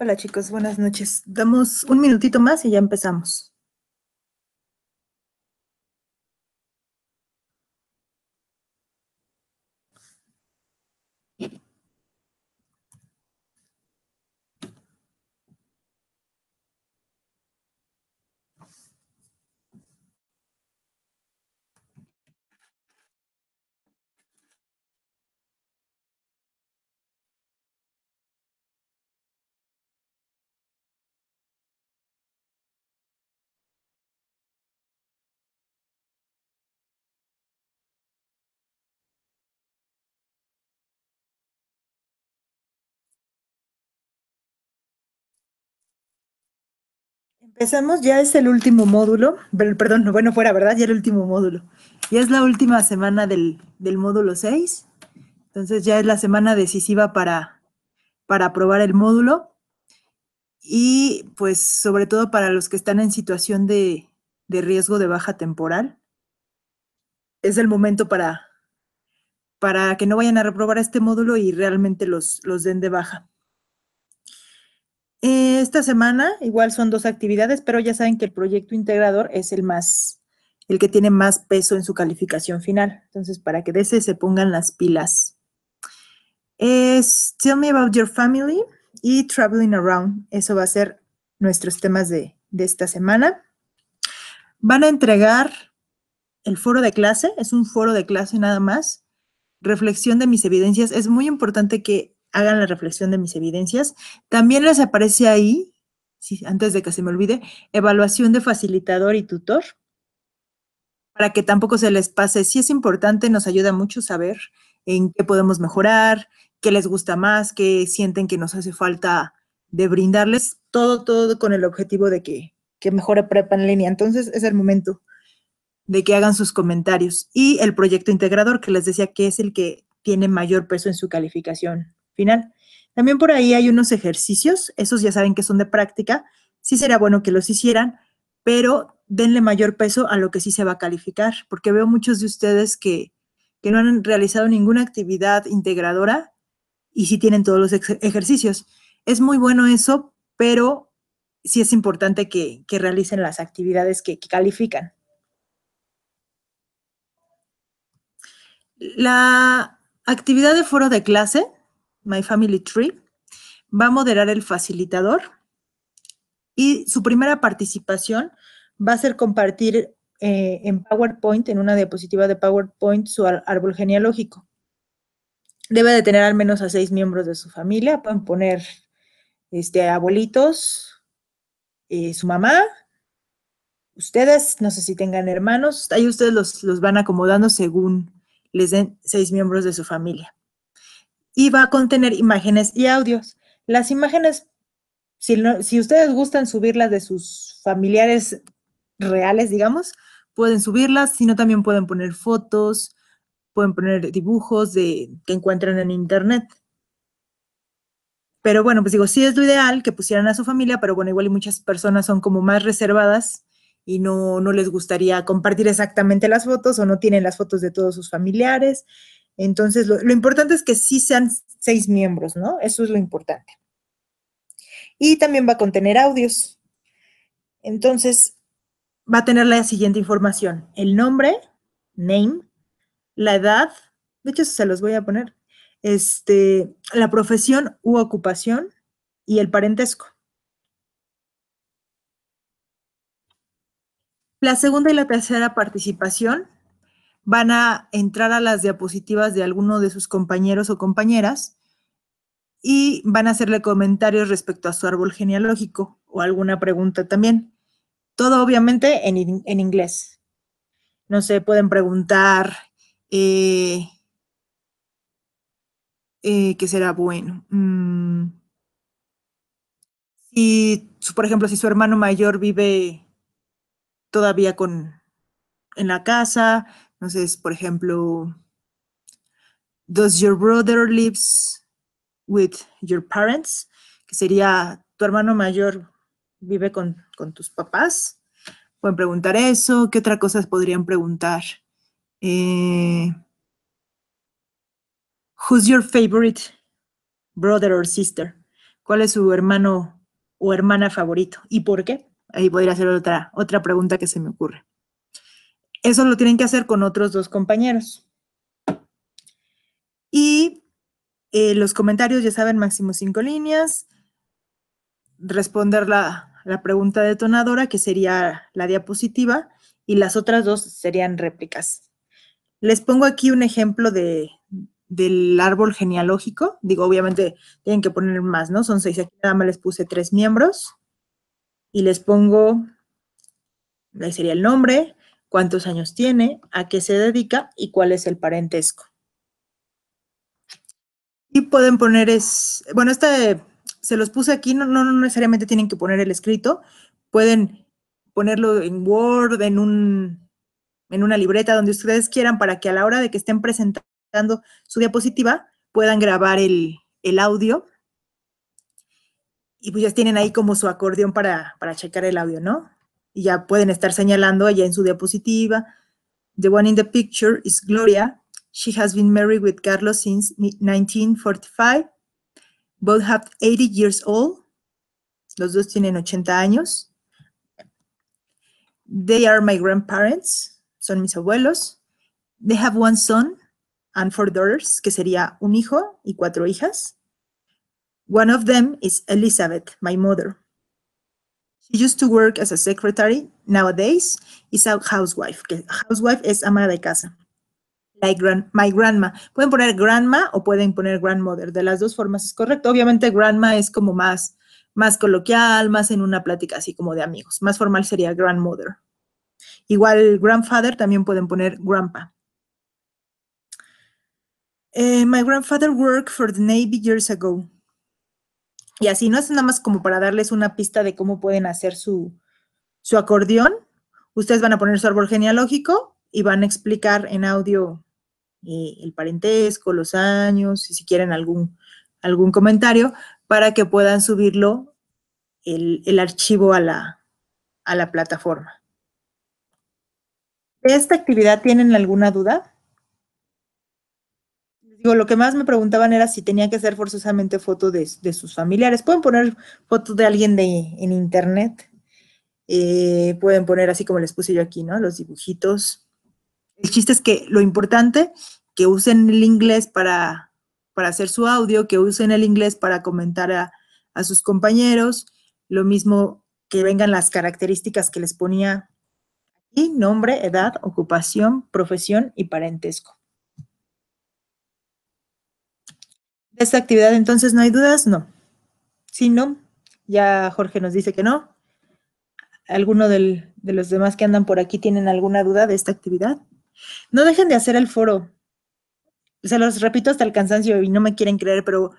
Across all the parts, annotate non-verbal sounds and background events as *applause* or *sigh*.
Hola chicos, buenas noches. Damos un minutito más y ya empezamos. Empezamos, ya es el último módulo, perdón, bueno, fuera, ¿verdad? Ya el último módulo. Ya es la última semana del, módulo 6, entonces ya es la semana decisiva para, para aprobar el módulo y pues sobre todo para los que están en situación de, de riesgo de baja temporal. Es el momento para, para que no vayan a reprobar este módulo y realmente los, los den de baja. Eh, esta semana igual son dos actividades, pero ya saben que el proyecto integrador es el más, el que tiene más peso en su calificación final. Entonces, para que de ese se pongan las pilas. Es Tell Me About Your Family y Traveling Around. Eso va a ser nuestros temas de, de esta semana. Van a entregar el foro de clase, es un foro de clase nada más. Reflexión de mis evidencias. Es muy importante que hagan la reflexión de mis evidencias. También les aparece ahí, antes de que se me olvide, evaluación de facilitador y tutor, para que tampoco se les pase. Si es importante, nos ayuda mucho saber en qué podemos mejorar, qué les gusta más, qué sienten que nos hace falta de brindarles, todo, todo con el objetivo de que, que mejore prepa en línea. Entonces es el momento de que hagan sus comentarios. Y el proyecto integrador que les decía que es el que tiene mayor peso en su calificación final. También por ahí hay unos ejercicios, esos ya saben que son de práctica, sí será bueno que los hicieran, pero denle mayor peso a lo que sí se va a calificar, porque veo muchos de ustedes que, que no han realizado ninguna actividad integradora y sí tienen todos los ejercicios. Es muy bueno eso, pero sí es importante que, realicen las actividades que califican. La actividad de foro de clase My Family Tree, va a moderar el facilitador y su primera participación va a ser compartir eh, en PowerPoint, en una diapositiva de PowerPoint, su árbol genealógico. Debe de tener al menos a seis miembros de su familia, pueden poner este, abuelitos, eh, su mamá, ustedes, no sé si tengan hermanos, ahí ustedes los van acomodando según les den seis miembros de su familia y va a contener imágenes y audios. Las imágenes, si, si ustedes gustan subirlas de sus familiares reales, digamos, pueden subirlas, sino también pueden poner fotos, pueden poner dibujos de, que encuentran en internet. Pero bueno, pues digo, sí es lo ideal que pusieran a su familia, pero bueno, igual y muchas personas son como más reservadas y no, no les gustaría compartir exactamente las fotos o no tienen las fotos de todos sus familiares. Entonces, lo, importante es que sí sean seis miembros, ¿no? Eso es lo importante. Y también va a contener audios. Entonces, va a tener la siguiente información. El nombre, name, la edad, de hecho se los voy a poner, este, la profesión u ocupación y el parentesco. La segunda y la tercera participación van a entrar a las diapositivas de alguno de sus compañeros o compañeras y van a hacerle comentarios respecto a su árbol genealógico o alguna pregunta también. Todo obviamente en, inglés. No sé, pueden preguntar eh, eh, qué será bueno. Y, mm. por ejemplo, si su hermano mayor vive todavía con en la casa, entonces, por ejemplo, does your brother lives with your parents? Que sería, tu hermano mayor vive con, tus papás. Pueden preguntar eso. ¿Qué otras cosas podrían preguntar? Eh, who's your favorite brother or sister? ¿Cuál es su hermano o hermana favorito? ¿Y por qué? Ahí podría hacer otra, otra pregunta que se me ocurre. Eso lo tienen que hacer con otros dos compañeros. Y eh, los comentarios, ya saben, máximo cinco líneas. Responder la, pregunta detonadora, que sería la diapositiva, y las otras dos serían réplicas. Les pongo aquí un ejemplo de, del árbol genealógico. Digo, obviamente tienen que poner más, ¿no? Son seis. Aquí nada más les puse tres miembros. Y les pongo, ahí sería el nombre, cuántos años tiene, a qué se dedica y cuál es el parentesco. Y pueden poner es, bueno, este se los puse aquí, no, no, necesariamente tienen que poner el escrito, pueden ponerlo en Word, en un en una libreta donde ustedes quieran para que a la hora de que estén presentando su diapositiva puedan grabar el, audio y pues ya tienen ahí como su acordeón para checar el audio, ¿no? ya pueden estar señalando allá en su diapositiva. The one in the picture is Gloria. She has been married with Carlos since 1945. Both have 80 years old. Los dos tienen 80 años. They are my grandparents. Son mis abuelos. They have one son and four daughters, que sería un hijo y cuatro hijas. One of them is Elizabeth, my mother. She used to work as a secretary. Nowadays, is a housewife. Que housewife es ama de casa. my grandma. Pueden poner grandma o pueden poner grandmother. De las dos formas es correcto. Obviamente, grandma es como más, más coloquial, más en una plática así como de amigos. Más formal sería grandmother. Igual grandfather también pueden poner grandpa. Eh, my grandfather worked for the Navy years ago. Y así, ¿no? Es nada más como para darles una pista de cómo pueden hacer su, acordeón. Ustedes van a poner su árbol genealógico y van a explicar en audio eh, el parentesco, los años, y si quieren algún, algún comentario, para que puedan subirlo el, archivo a la, a la plataforma. ¿De esta actividad tienen alguna duda? digo, lo que más me preguntaban era si tenía que hacer forzosamente fotos de, sus familiares. Pueden poner fotos de alguien de, en internet. Eh, pueden poner así como les puse yo aquí, ¿no? Los dibujitos. El chiste es que lo importante, que usen el inglés para, para hacer su audio, que usen el inglés para comentar a, a sus compañeros. Lo mismo que vengan las características que les ponía aquí, nombre, edad, ocupación, profesión y parentesco. esta actividad entonces no hay dudas? No. Si ¿Sí, no, ya Jorge nos dice que no. ¿Alguno de los demás que andan por aquí tienen alguna duda de esta actividad? No dejen de hacer el foro. Se los repito hasta el cansancio y no me quieren creer, pero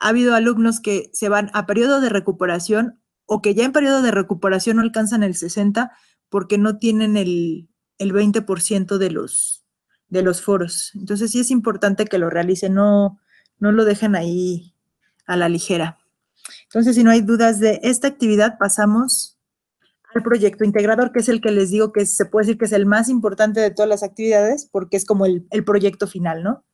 ha habido alumnos que se van a periodo de recuperación o que ya en periodo de recuperación no alcanzan el 60 porque no tienen el, el 20% de los, de los foros. Entonces sí es importante que lo realicen, no, no lo dejen ahí a la ligera. Entonces, si no hay dudas de esta actividad, pasamos al proyecto integrador, que es el que les digo que se puede decir que es el más importante de todas las actividades, porque es como el, proyecto final, ¿no?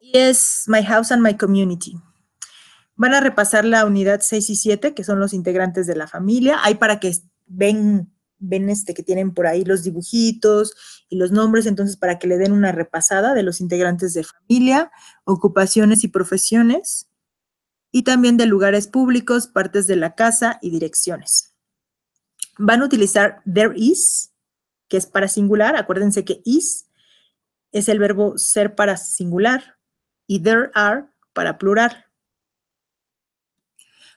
Y es My House and My Community. Van a repasar la unidad 6 y 7, que son los integrantes de la familia. Hay para que ven ven este que tienen por ahí los dibujitos y los nombres, entonces para que le den una repasada de los integrantes de familia, ocupaciones y profesiones, y también de lugares públicos, partes de la casa y direcciones. Van a utilizar there is, que es para singular, acuérdense que is es el verbo ser para singular y there are para plural.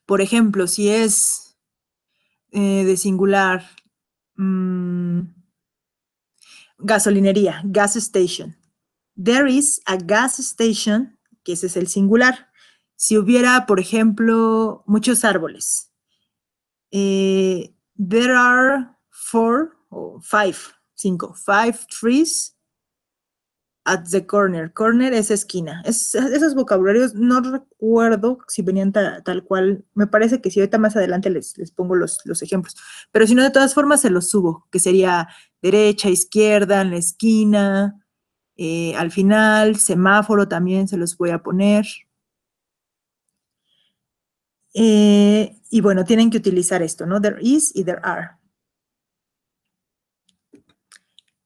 Por ejemplo, si es eh, de singular Mm, gasolinería, gas station. There is a gas station, que ese es el singular. Si hubiera, por ejemplo, muchos árboles. Eh, there are four o five, cinco, five trees at the corner. Corner es esquina. esos vocabularios no recuerdo si venían tal cual. Me parece que si ahorita más adelante les, pongo los, ejemplos. Pero si no, de todas formas se los subo, que sería derecha, izquierda, en la esquina, eh, al final, semáforo también se los voy a poner. Eh, y bueno, tienen que utilizar esto, ¿no? There is y there are.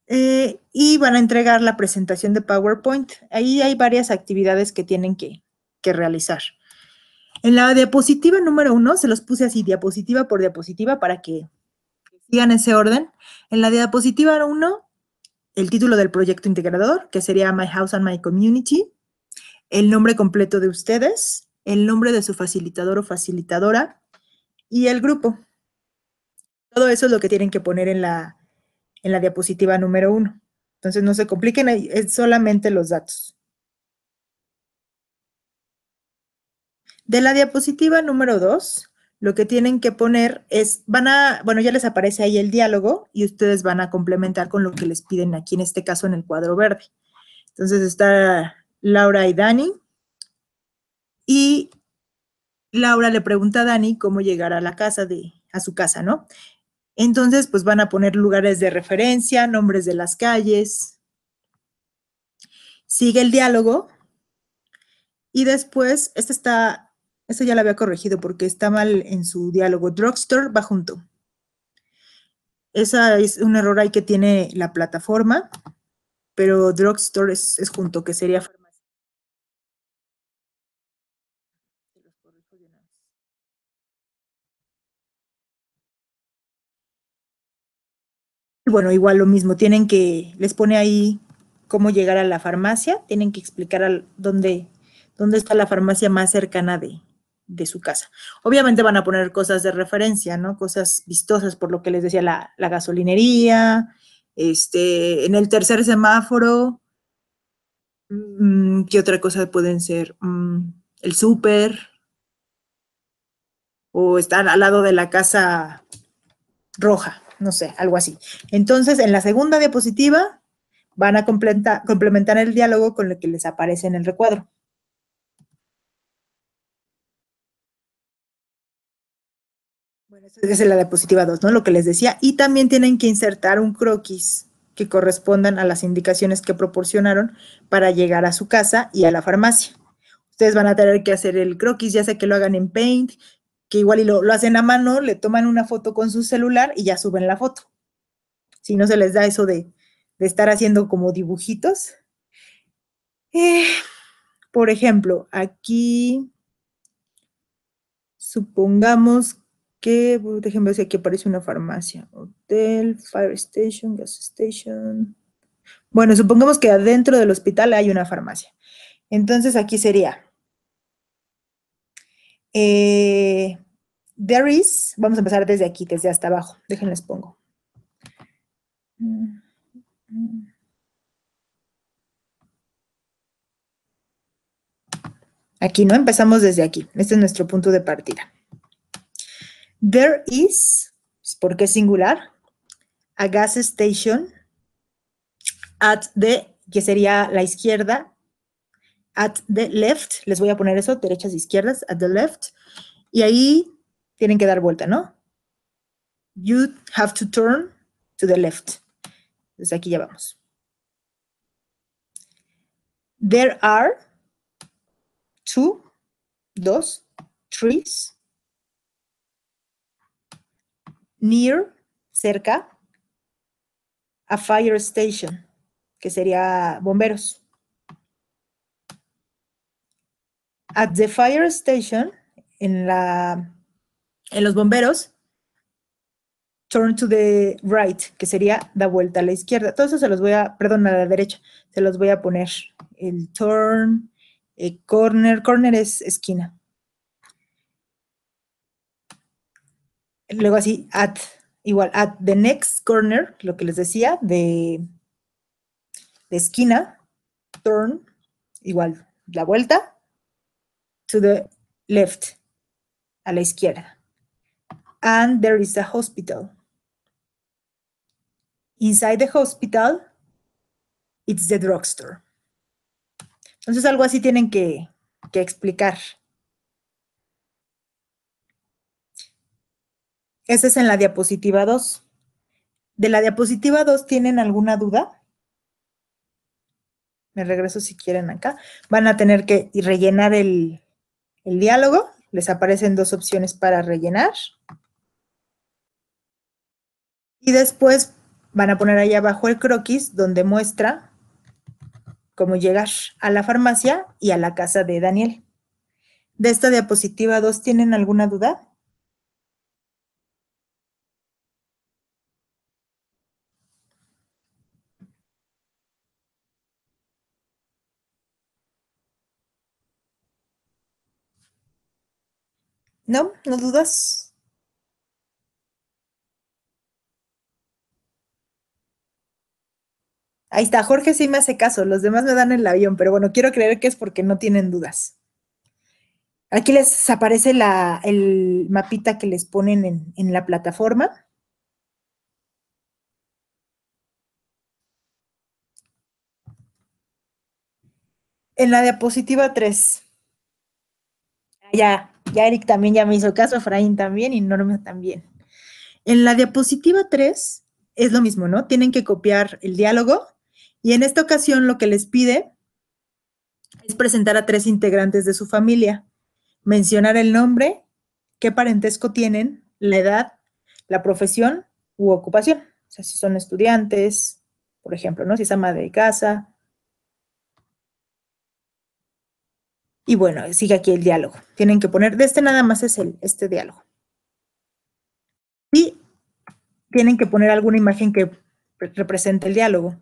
Eh, y van a entregar la presentación de PowerPoint. Ahí hay varias actividades que tienen que, que realizar. En la diapositiva número uno, se los puse así, diapositiva por diapositiva, para que sigan ese orden. En la diapositiva uno, el título del proyecto integrador, que sería My House and My Community, el nombre completo de ustedes, el nombre de su facilitador o facilitadora y el grupo. Todo eso es lo que tienen que poner en la en la diapositiva número uno. Entonces no se compliquen, es solamente los datos. De la diapositiva número dos lo que tienen que poner es, van a, bueno, ya les aparece ahí el diálogo y ustedes van a complementar con lo que les piden aquí, en este caso en el cuadro verde. Entonces está Laura y Dani. Y Laura le pregunta a Dani cómo llegar a la casa de, a su casa, ¿no? Entonces, pues van a poner lugares de referencia, nombres de las calles. Sigue el diálogo. Y después, esta está, este ya la había corregido porque está mal en su diálogo. Drugstore va junto. Esa es un error ahí que tiene la plataforma, pero drugstore es, junto, que sería bueno, igual lo mismo, tienen que, les pone ahí cómo llegar a la farmacia, tienen que explicar al, dónde, dónde está la farmacia más cercana de, de su casa. Obviamente van a poner cosas de referencia, ¿no? Cosas vistosas, por lo que les decía, la, gasolinería, este, en el tercer semáforo, mm, ¿qué otra cosa pueden ser? Mm, el súper, o estar al lado de la casa roja, no sé, algo así. Entonces, en la segunda diapositiva van a complementar, el diálogo con lo que les aparece en el recuadro. Bueno, esta es la diapositiva 2, ¿no? Lo que les decía. Y también tienen que insertar un croquis que correspondan a las indicaciones que proporcionaron para llegar a su casa y a la farmacia. Ustedes van a tener que hacer el croquis, ya sea que lo hagan en Paint, que igual y lo, hacen a mano, le toman una foto con su celular y ya suben la foto. Si no se les da eso de, de estar haciendo como dibujitos. Eh, por ejemplo, aquí supongamos que, déjenme ver si aquí aparece una farmacia, hotel, fire station, gas station. Bueno, supongamos que adentro del hospital hay una farmacia. Entonces aquí sería eh, There is, vamos a empezar desde aquí, desde hasta abajo. Déjenles pongo. Aquí, ¿no? Empezamos desde aquí. Este es nuestro punto de partida. There is, porque es singular, a gas station at the, que sería la izquierda, at the left, les voy a poner eso, derechas e izquierdas, at the left, y ahí tienen que dar vuelta, ¿no? You have to turn to the left. Entonces aquí ya vamos. There are two, dos, trees near, cerca, a fire station, que sería bomberos. At the fire station, en la en eh, los bomberos, turn to the right, que sería la vuelta a la izquierda. Todo eso se los voy a, perdón, a la derecha, se los voy a poner. El turn, eh, corner, corner es esquina. Luego así, at, igual, at the next corner, lo que les decía, de, de esquina, turn, igual, la vuelta, to the left, a la izquierda and there is a hospital. Inside the hospital, it's the drugstore. Entonces algo así tienen que, explicar. Esa es en la diapositiva 2. ¿De la diapositiva 2 tienen alguna duda? Me regreso si quieren acá. Van a tener que rellenar el, el diálogo. Les aparecen dos opciones para rellenar. Y después van a poner ahí abajo el croquis donde muestra cómo llegar a la farmacia y a la casa de Daniel. De esta diapositiva 2, ¿tienen alguna duda? ¿No? ¿No dudas? Ahí está, Jorge sí me hace caso, los demás me dan el avión, pero bueno, quiero creer que es porque no tienen dudas. Aquí les aparece el mapita que les ponen en, en la plataforma. En la diapositiva 3. Ya, ya Eric también ya me hizo caso, Fraín también y Norma también. En la diapositiva 3 es lo mismo, ¿no? Tienen que copiar el diálogo y en esta ocasión lo que les pide es presentar a tres integrantes de su familia, mencionar el nombre, qué parentesco tienen, la edad, la profesión u ocupación. O sea, si son estudiantes, por ejemplo, ¿no? Si es ama de casa. Y bueno, sigue aquí el diálogo. Tienen que poner, de este nada más es el, este diálogo. Y tienen que poner alguna imagen que represente el diálogo.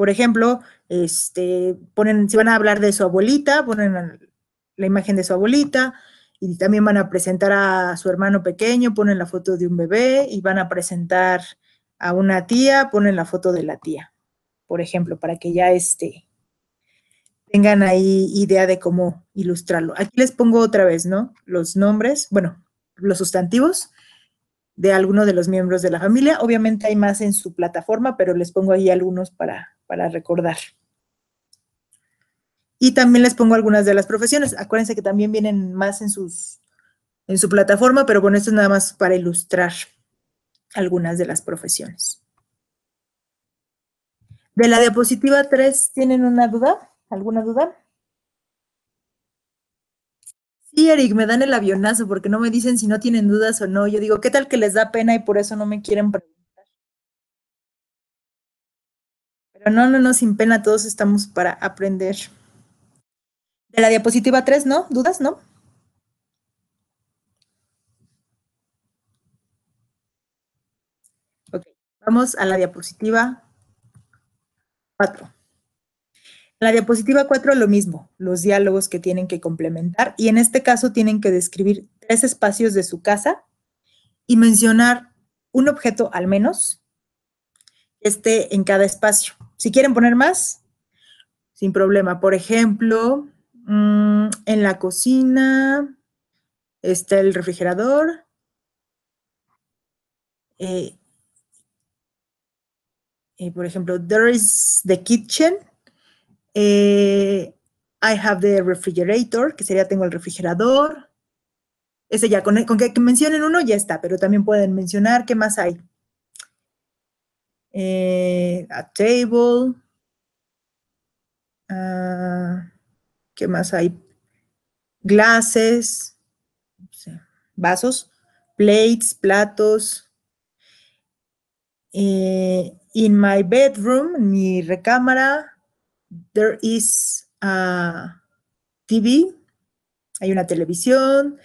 Por ejemplo, este, ponen, si van a hablar de su abuelita, ponen la imagen de su abuelita, y también van a presentar a su hermano pequeño, ponen la foto de un bebé, y van a presentar a una tía, ponen la foto de la tía, por ejemplo, para que ya este, tengan ahí idea de cómo ilustrarlo. Aquí les pongo otra vez, ¿no? Los nombres, bueno, los sustantivos de alguno de los miembros de la familia. Obviamente hay más en su plataforma, pero les pongo ahí algunos para para recordar. Y también les pongo algunas de las profesiones. Acuérdense que también vienen más en, sus, en su plataforma, pero con esto es nada más para ilustrar algunas de las profesiones. De la diapositiva 3, ¿tienen una duda? ¿Alguna duda? Sí, Eric, me dan el avionazo porque no me dicen si no tienen dudas o no. Yo digo, ¿qué tal que les da pena y por eso no me quieren preguntar? Pero no, no, no, sin pena, todos estamos para aprender. De la diapositiva 3, ¿no? ¿Dudas, no? Ok, vamos a la diapositiva 4. La diapositiva 4 lo mismo, los diálogos que tienen que complementar y en este caso tienen que describir tres espacios de su casa y mencionar un objeto al menos esté en cada espacio. Si quieren poner más, sin problema. Por ejemplo, mm, en la cocina está el refrigerador. Eh, eh, por ejemplo, there is the kitchen. Eh, I have the refrigerator, que sería tengo el refrigerador. Ese ya, con, que mencionen uno ya está, pero también pueden mencionar qué más hay. Eh, a table, ah, ¿qué más hay? Glasses, vasos, plates, platos. Eh, in my bedroom, en mi recámara, there is a TV, hay una televisión.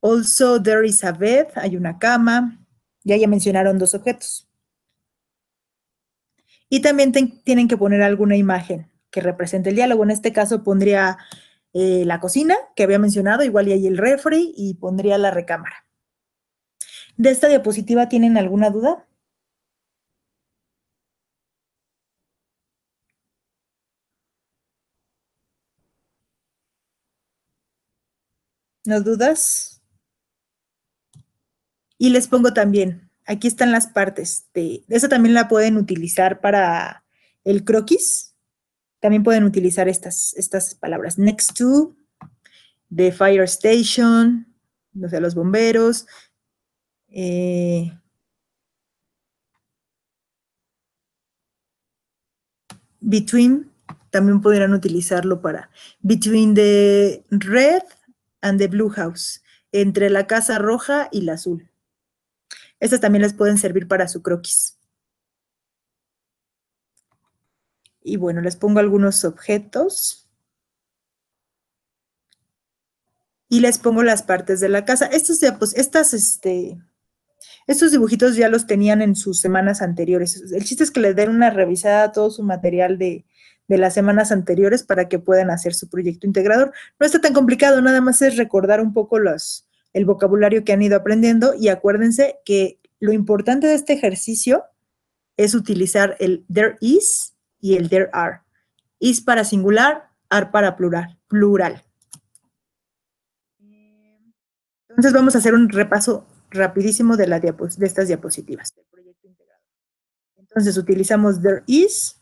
Also, there is a bed, hay una cama. Ya ya mencionaron dos objetos. Y también tienen que poner alguna imagen que represente el diálogo. En este caso pondría eh, la cocina que había mencionado, igual y ahí el refri y pondría la recámara. ¿De esta diapositiva tienen alguna duda? ¿No dudas? Y les pongo también aquí están las partes. De, eso también la pueden utilizar para el croquis. También pueden utilizar estas, estas palabras. Next to, the fire station, no sea, los bomberos. Eh, between, también podrían utilizarlo para between the red and the blue house, entre la casa roja y la azul. Estas también les pueden servir para su croquis. Y bueno, les pongo algunos objetos. Y les pongo las partes de la casa. Estos, pues, estas, este, estos dibujitos ya los tenían en sus semanas anteriores. El chiste es que les den una revisada a todo su material de, de las semanas anteriores para que puedan hacer su proyecto integrador. No está tan complicado, nada más es recordar un poco los, el vocabulario que han ido aprendiendo y acuérdense que lo importante de este ejercicio es utilizar el there is y el there are. Is para singular, are para plural. plural. Entonces vamos a hacer un repaso rapidísimo de, de estas diapositivas Entonces utilizamos there is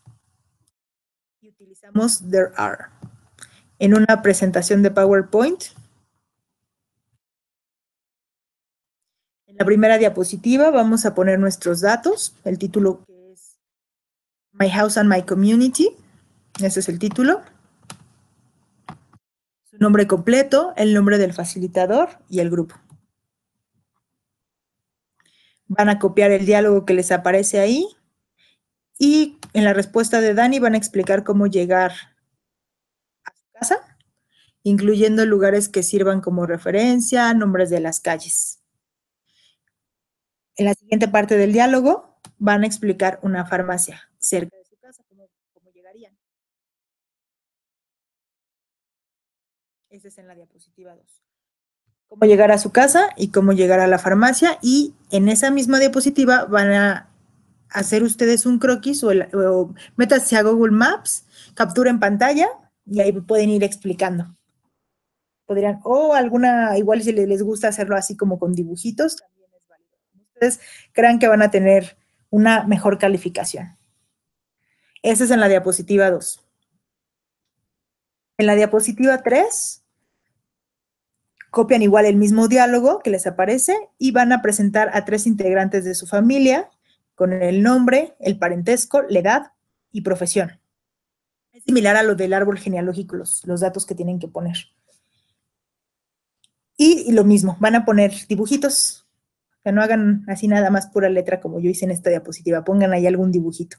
y utilizamos there are. En una presentación de PowerPoint la primera diapositiva vamos a poner nuestros datos, el título que es My House and My Community, ese es el título. Su nombre completo, el nombre del facilitador y el grupo. Van a copiar el diálogo que les aparece ahí y en la respuesta de Dani van a explicar cómo llegar a su casa, incluyendo lugares que sirvan como referencia, nombres de las calles. En la siguiente parte del diálogo van a explicar una farmacia cerca de su casa, cómo, llegarían. es en la diapositiva 2. Cómo llegar a su casa y cómo llegar a la farmacia. Y en esa misma diapositiva van a hacer ustedes un croquis o, el, a Google Maps, captura en pantalla y ahí pueden ir explicando. Podrían, o alguna, igual si les gusta hacerlo así como con dibujitos, crean que van a tener una mejor calificación. Esa es en la diapositiva 2. En la diapositiva 3, copian igual el mismo diálogo que les aparece y van a presentar a tres integrantes de su familia con el nombre, el parentesco, la edad y profesión. Es similar a lo del árbol genealógico, los, datos que tienen que poner. y lo mismo, van a poner dibujitos que no hagan así nada más pura letra como yo hice en esta diapositiva. Pongan ahí algún dibujito.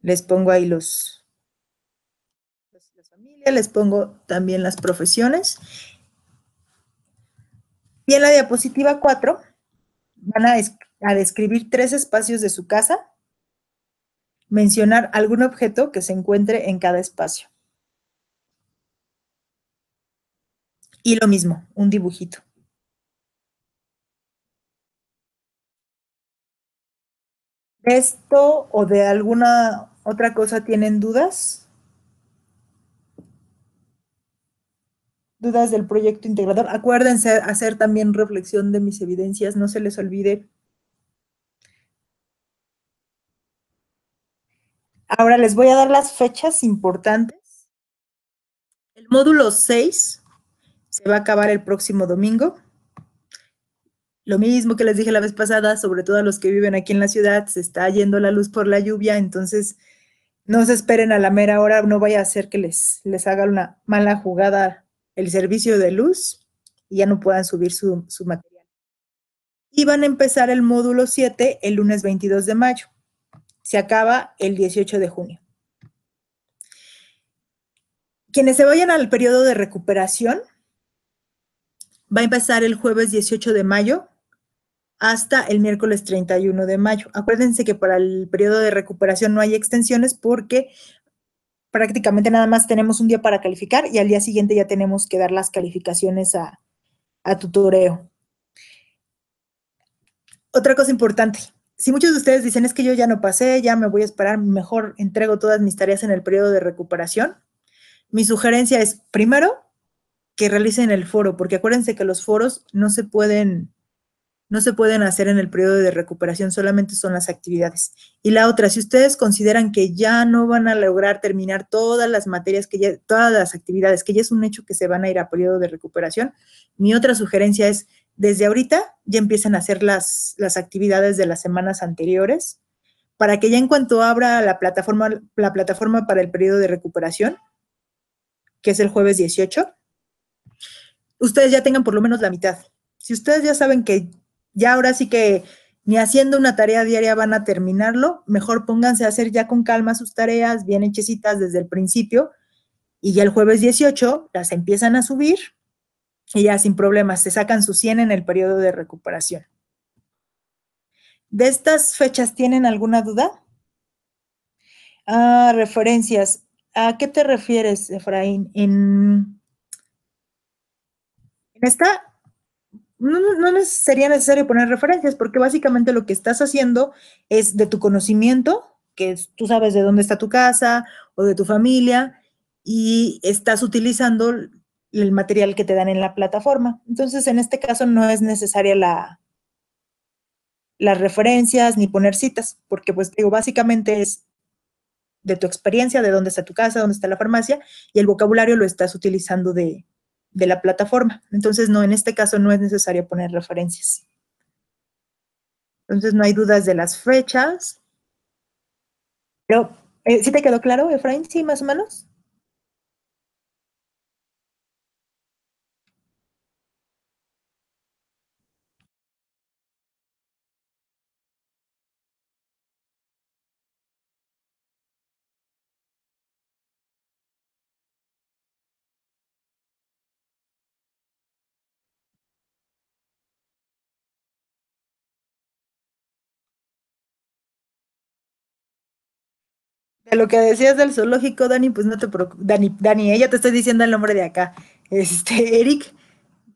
Les pongo ahí los, las les pongo también las profesiones. Y en la diapositiva 4 van a, a describir tres espacios de su casa, mencionar algún objeto que se encuentre en cada espacio. Y lo mismo, un dibujito. ¿Esto o de alguna otra cosa tienen dudas? ¿Dudas del proyecto integrador? Acuérdense hacer también reflexión de mis evidencias, no se les olvide. Ahora les voy a dar las fechas importantes. El módulo 6 se va a acabar el próximo domingo. Lo mismo que les dije la vez pasada, sobre todo a los que viven aquí en la ciudad, se está yendo la luz por la lluvia, entonces no se esperen a la mera hora, no vaya a hacer que les, les haga una mala jugada el servicio de luz y ya no puedan subir su, su material. Y van a empezar el módulo 7 el lunes 22 de mayo. Se acaba el 18 de junio. Quienes se vayan al periodo de recuperación, va a empezar el jueves 18 de mayo hasta el miércoles 31 de mayo. Acuérdense que para el periodo de recuperación no hay extensiones porque prácticamente nada más tenemos un día para calificar y al día siguiente ya tenemos que dar las calificaciones a, a tutoreo. Otra cosa importante, si muchos de ustedes dicen es que yo ya no pasé, ya me voy a esperar, mejor entrego todas mis tareas en el periodo de recuperación, mi sugerencia es primero que realicen el foro, porque acuérdense que los foros no se pueden no se pueden hacer en el periodo de recuperación, solamente son las actividades. Y la otra, si ustedes consideran que ya no van a lograr terminar todas las materias, que ya, todas las actividades, que ya es un hecho que se van a ir a periodo de recuperación, mi otra sugerencia es, desde ahorita ya empiecen a hacer las, las actividades de las semanas anteriores, para que ya en cuanto abra la plataforma, la plataforma para el periodo de recuperación, que es el jueves 18, ustedes ya tengan por lo menos la mitad. Si ustedes ya saben que ya ahora sí que ni haciendo una tarea diaria van a terminarlo, mejor pónganse a hacer ya con calma sus tareas, bien hechecitas desde el principio, y ya el jueves 18 las empiezan a subir y ya sin problemas, se sacan sus 100 en el periodo de recuperación. ¿De estas fechas tienen alguna duda? Ah, referencias. ¿A qué te refieres, Efraín? En, en esta no, no, sería necesario poner referencias, porque básicamente lo que estás haciendo es de tu conocimiento, que tú sabes de dónde está tu casa o de tu familia, y estás utilizando el material que te dan en la plataforma. Entonces, en este caso no es necesaria la, las referencias ni poner citas, porque pues digo, básicamente es de tu experiencia, de dónde está tu casa, dónde está la farmacia, y el vocabulario lo estás utilizando de, de la plataforma. Entonces, no, en este caso no es necesario poner referencias. Entonces, no hay dudas de las fechas. Pero, eh, ¿sí te quedó claro, Efraín? ¿Sí, más o menos? lo que decías del zoológico, Dani, pues no te preocupes, Dani, Dani, ella eh, te estoy diciendo el nombre de acá, este, *laughs* Eric,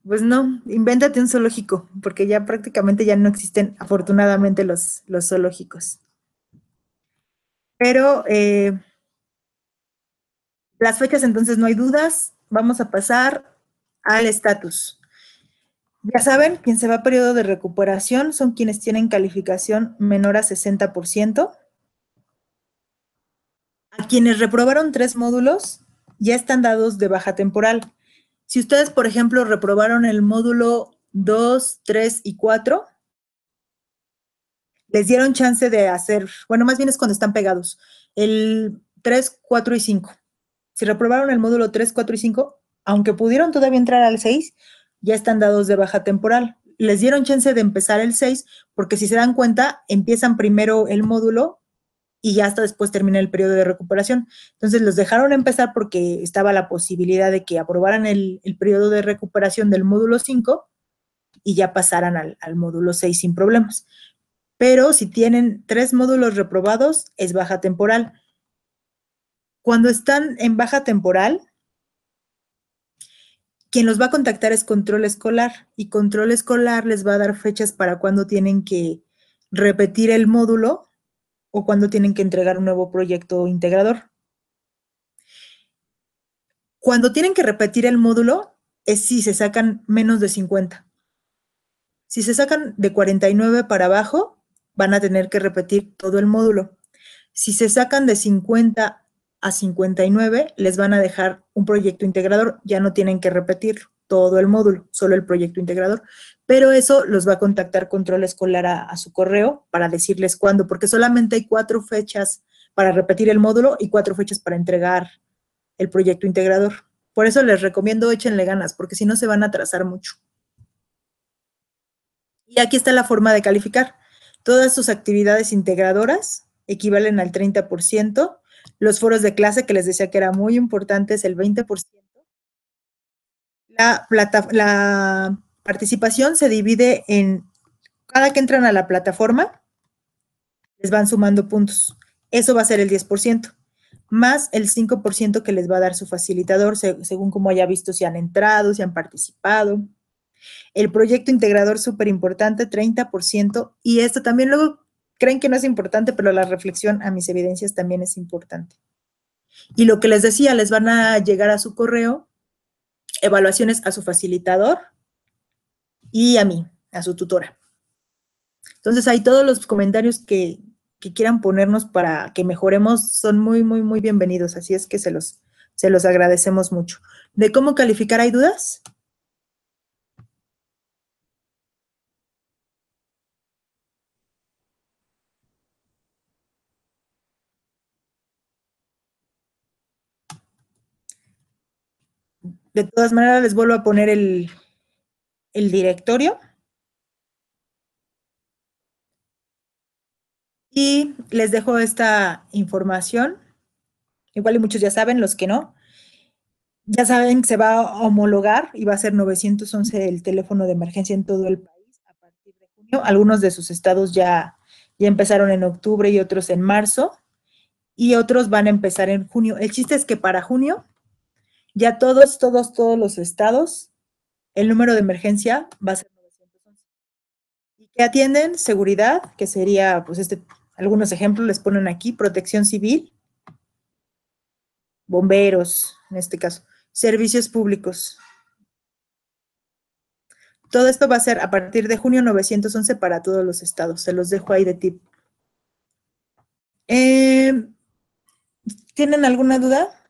pues no, invéntate un zoológico, porque ya prácticamente ya no existen afortunadamente los, los zoológicos. Pero eh, las fechas entonces no hay dudas, vamos a pasar al estatus. Ya saben, quien se va a periodo de recuperación son quienes tienen calificación menor a 60%. A quienes reprobaron tres módulos ya están dados de baja temporal. Si ustedes, por ejemplo, reprobaron el módulo 2, 3 y 4, les dieron chance de hacer, bueno, más bien es cuando están pegados, el 3, 4 y 5. Si reprobaron el módulo 3, 4 y 5, aunque pudieron todavía entrar al 6, ya están dados de baja temporal. Les dieron chance de empezar el 6 porque si se dan cuenta, empiezan primero el módulo y ya hasta después termina el periodo de recuperación. Entonces los dejaron empezar porque estaba la posibilidad de que aprobaran el, periodo de recuperación del módulo 5 y ya pasaran al, al módulo 6 sin problemas. Pero si tienen tres módulos reprobados, es baja temporal. Cuando están en baja temporal, quien los va a contactar es control escolar y control escolar les va a dar fechas para cuando tienen que repetir el módulo o cuando tienen que entregar un nuevo proyecto integrador. Cuando tienen que repetir el módulo, es si se sacan menos de 50. Si se sacan de 49 para abajo, van a tener que repetir todo el módulo. Si se sacan de 50 a 59, les van a dejar un proyecto integrador, ya no tienen que repetir todo el módulo, solo el proyecto integrador pero eso los va a contactar control escolar a, su correo para decirles cuándo, porque solamente hay cuatro fechas para repetir el módulo y cuatro fechas para entregar el proyecto integrador. Por eso les recomiendo échenle ganas, porque si no se van a atrasar mucho. Y aquí está la forma de calificar. Todas sus actividades integradoras equivalen al 30%, los foros de clase que les decía que era muy importante es el 20%, la, plataforma participación se divide en, cada que entran a la plataforma, les van sumando puntos. Eso va a ser el 10%, más el 5% que les va a dar su facilitador, según como haya visto si han entrado, si han participado. El proyecto integrador, súper importante, 30%. Y esto también luego creen que no es importante, pero la reflexión a mis evidencias también es importante. Y lo que les decía, les van a llegar a su correo evaluaciones a su facilitador y a mí, a su tutora. Entonces, ahí todos los comentarios que, que quieran ponernos para que mejoremos son muy, muy, muy bienvenidos. Así es que se los, se los agradecemos mucho. ¿De cómo calificar hay dudas? De todas maneras, les vuelvo a poner el, el directorio y les dejo esta información. Igual y muchos ya saben, los que no. Ya saben que se va a homologar y va a ser 911 el teléfono de emergencia en todo el país a partir de junio. Algunos de sus estados ya, ya empezaron en octubre y otros en marzo y otros van a empezar en junio. El chiste es que para junio ya todos, todos, todos los estados el número de emergencia va a ser 911. ¿Y qué atienden? Seguridad, que sería, pues, este, algunos ejemplos les ponen aquí, protección civil, bomberos, en este caso, servicios públicos. Todo esto va a ser a partir de junio 911 para todos los estados. Se los dejo ahí de tip. Eh, ¿Tienen alguna duda?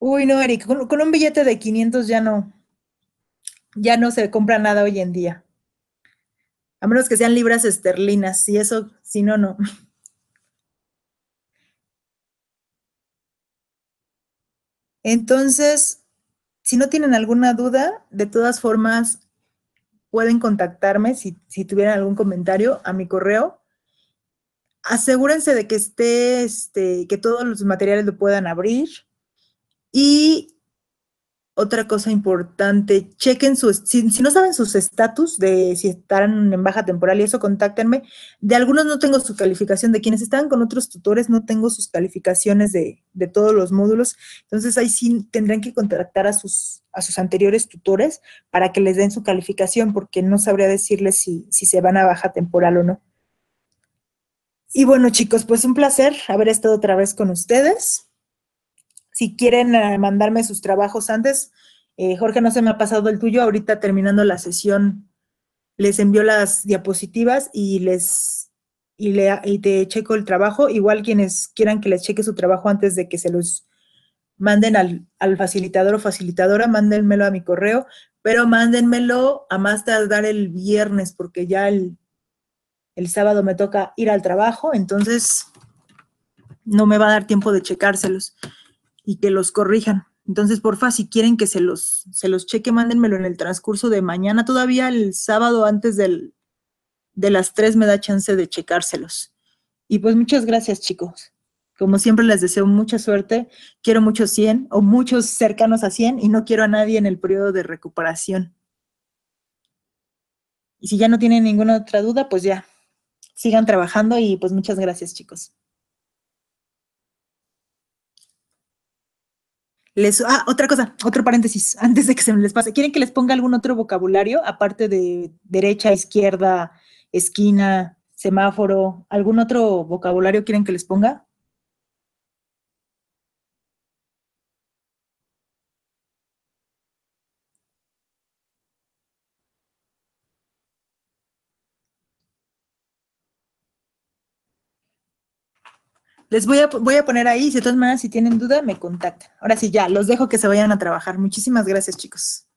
Uy, no, Eric, con, un billete de 500 ya no, ya no se compra nada hoy en día. A menos que sean libras esterlinas, si eso, si no, no. Entonces, si no tienen alguna duda, de todas formas, pueden contactarme si, tuvieran algún comentario a mi correo. Asegúrense de que esté, este, que todos los materiales lo puedan abrir y otra cosa importante, chequen sus, si, no saben sus estatus de si estarán en baja temporal y eso, contáctenme. De algunos no tengo su calificación, de quienes están con otros tutores no tengo sus calificaciones de, de, todos los módulos. Entonces ahí sí tendrán que contactar a sus, a sus anteriores tutores para que les den su calificación, porque no sabría decirles si, si se van a baja temporal o no. Y bueno chicos, pues un placer haber estado otra vez con ustedes. Si quieren eh, mandarme sus trabajos antes, eh, Jorge, no se me ha pasado el tuyo. Ahorita terminando la sesión, les envío las diapositivas y les y, te checo el trabajo. Igual quienes quieran que les cheque su trabajo antes de que se los manden al, facilitador o facilitadora, mándenmelo a mi correo, pero mándenmelo a más tardar el viernes, porque ya el, el sábado me toca ir al trabajo, entonces no me va a dar tiempo de checárselos y que los corrijan. Entonces, porfa, si quieren que se los, se los cheque, mándenmelo en el transcurso de mañana. Todavía el sábado antes del, de las 3 me da chance de checárselos. Y pues muchas gracias, chicos. Como siempre, les deseo mucha suerte. Quiero muchos 100 o muchos cercanos a 100 y no quiero a nadie en el periodo de recuperación. Y si ya no tienen ninguna otra duda, pues ya, sigan trabajando y pues muchas gracias, chicos. Les, ah, otra cosa, otro paréntesis, antes de que se me les pase. ¿Quieren que les ponga algún otro vocabulario, aparte de derecha, izquierda, esquina, semáforo? ¿Algún otro vocabulario quieren que les ponga? Les voy a, voy a poner ahí, si de todas maneras, si tienen duda, me contactan. Ahora sí, ya, los dejo que se vayan a trabajar. Muchísimas gracias, chicos.